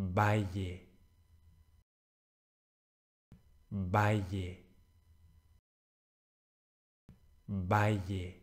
valle, valle, valle.